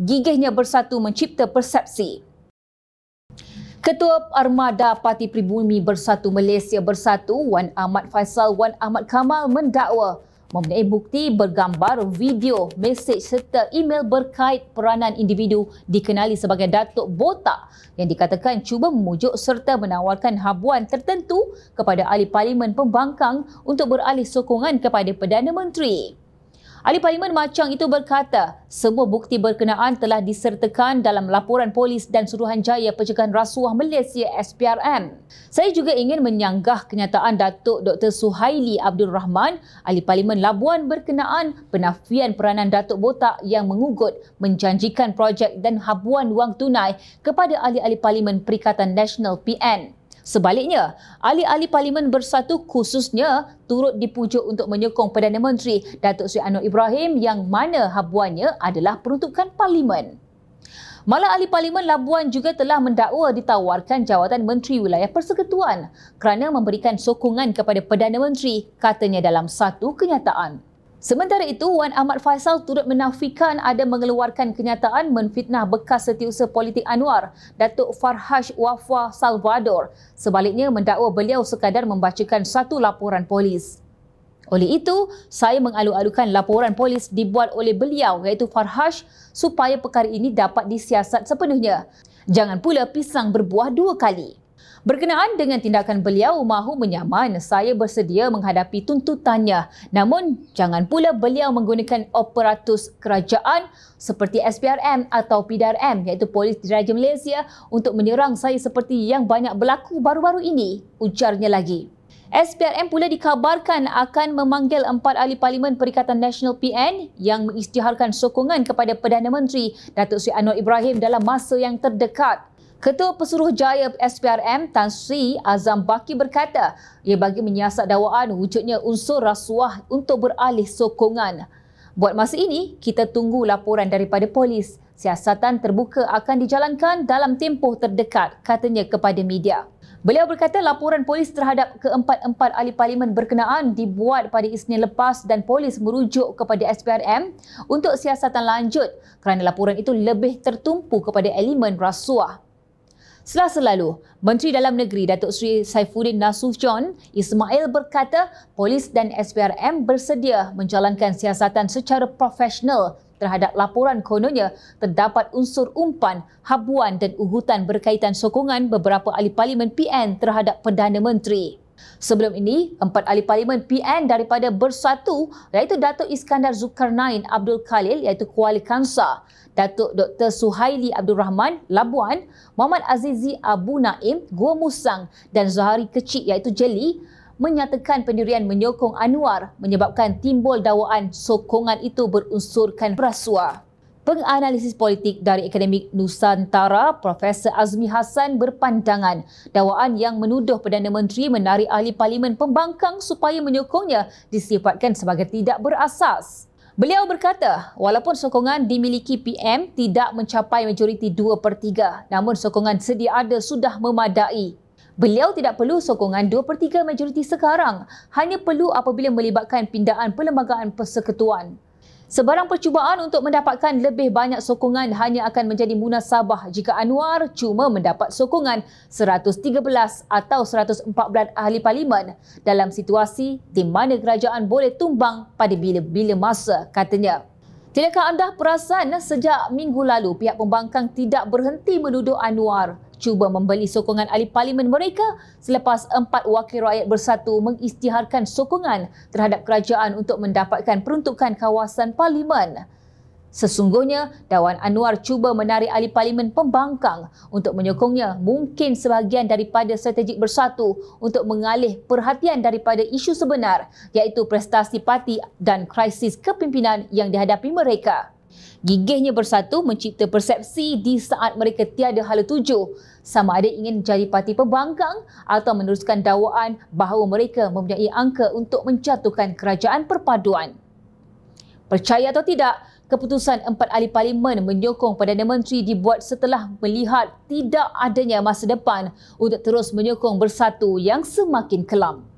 gigihnya bersatu mencipta persepsi. Ketua Armada Parti Pribumi Bersatu Malaysia Bersatu Wan Ahmad Faisal Wan Ahmad Kamal mendakwa mempunyai bukti bergambar, video, mesej serta email berkait peranan individu dikenali sebagai Datuk Botak yang dikatakan cuba memujuk serta menawarkan habuan tertentu kepada ahli parlimen pembangkang untuk beralih sokongan kepada Perdana Menteri. Ahli Parlimen Macang itu berkata, semua bukti berkenaan telah disertakan dalam laporan polis dan Suruhanjaya Pencegahan Rasuah Malaysia SPRM. Saya juga ingin menyanggah kenyataan Datuk Dr. Suhaili Abdul Rahman, Ahli Parlimen Labuan berkenaan penafian peranan Datuk Botak yang mengugut menjanjikan projek dan habuan wang tunai kepada ahli-ahli Parlimen Perikatan Nasional PN. Sebaliknya, ahli-ahli Parlimen Bersatu khususnya turut dipujuk untuk menyokong Perdana Menteri Datuk Sri Anwar Ibrahim yang mana habuannya adalah peruntukan Parlimen. Malah ahli Parlimen Labuan juga telah mendakwa ditawarkan jawatan Menteri Wilayah Persekutuan kerana memberikan sokongan kepada Perdana Menteri katanya dalam satu kenyataan. Sementara itu, Wan Ahmad Faisal turut menafikan ada mengeluarkan kenyataan menfitnah bekas setiausaha politik Anwar, Datuk Farhash Wafwa Salvador. Sebaliknya, mendakwa beliau sekadar membacakan satu laporan polis. Oleh itu, saya mengalu-alukan laporan polis dibuat oleh beliau iaitu Farhash supaya perkara ini dapat disiasat sepenuhnya. Jangan pula pisang berbuah dua kali. Berkenaan dengan tindakan beliau mahu menyaman, saya bersedia menghadapi tuntutannya. Namun, jangan pula beliau menggunakan operatus kerajaan seperti SPRM atau PDRM iaitu Polis Diraja Malaysia untuk menyerang saya seperti yang banyak berlaku baru-baru ini, ujarnya lagi. SPRM pula dikabarkan akan memanggil empat ahli parlimen Perikatan Nasional PN yang mengisytiharkan sokongan kepada Perdana Menteri Datuk Sri Anwar Ibrahim dalam masa yang terdekat. Ketua Pesuruh Jaya SPRM Tan Sri Azam Baki berkata, ia bagi menyiasat dakwaan wujudnya unsur rasuah untuk beralih sokongan. Buat masa ini, kita tunggu laporan daripada polis. Siasatan terbuka akan dijalankan dalam tempoh terdekat, katanya kepada media. Beliau berkata laporan polis terhadap keempat-empat ahli parlimen berkenaan dibuat pada Isnin lepas dan polis merujuk kepada SPRM untuk siasatan lanjut kerana laporan itu lebih tertumpu kepada elemen rasuah. Setelah selalu, Menteri Dalam Negeri Datuk Seri Saifuddin Nasuf John Ismail berkata polis dan SPRM bersedia menjalankan siasatan secara profesional terhadap laporan kononnya terdapat unsur umpan, habuan dan ugutan berkaitan sokongan beberapa ahli parlimen PN terhadap Perdana Menteri. Sebelum ini, empat ahli parlimen PN daripada Bersatu iaitu Datuk Iskandar Zulkarnain Abdul Khalil iaitu Kuala Kansar, Datuk Dr. Suhaili Abdul Rahman Labuan, Muhammad Azizi Abu Naim Gua Musang dan Zahari Kecik iaitu Jeli menyatakan pendirian menyokong Anwar menyebabkan timbul dawaan sokongan itu berunsurkan rasuah penganalisis politik dari Akademik Nusantara Profesor Azmi Hasan berpandangan dakwaan yang menuduh Perdana Menteri menarik ahli parlimen pembangkang supaya menyokongnya disifatkan sebagai tidak berasas. Beliau berkata, walaupun sokongan dimiliki PM tidak mencapai majoriti 2 per 3, namun sokongan sedia ada sudah memadai. Beliau tidak perlu sokongan 2 per 3 majoriti sekarang, hanya perlu apabila melibatkan pindaan perlembagaan persekutuan. Sebarang percubaan untuk mendapatkan lebih banyak sokongan hanya akan menjadi munasabah jika Anwar cuma mendapat sokongan 113 atau 114 ahli parlimen dalam situasi di mana kerajaan boleh tumbang pada bila-bila masa, katanya. Tidakkah anda perasan sejak minggu lalu pihak pembangkang tidak berhenti menuduh Anwar cuba membeli sokongan ahli parlimen mereka selepas empat wakil rakyat bersatu mengistiharkan sokongan terhadap kerajaan untuk mendapatkan peruntukan kawasan parlimen. Sesungguhnya, Dawan Anwar cuba menarik ahli parlimen pembangkang untuk menyokongnya mungkin sebahagian daripada strategik bersatu untuk mengalih perhatian daripada isu sebenar iaitu prestasi parti dan krisis kepimpinan yang dihadapi mereka. Gigihnya bersatu mencipta persepsi di saat mereka tiada hala tuju sama ada ingin jadi parti pembangkang atau meneruskan dakwaan bahawa mereka mempunyai angka untuk menjatuhkan kerajaan perpaduan. Percaya atau tidak, Keputusan empat ahli parlimen menyokong Perdana Menteri dibuat setelah melihat tidak adanya masa depan untuk terus menyokong bersatu yang semakin kelam.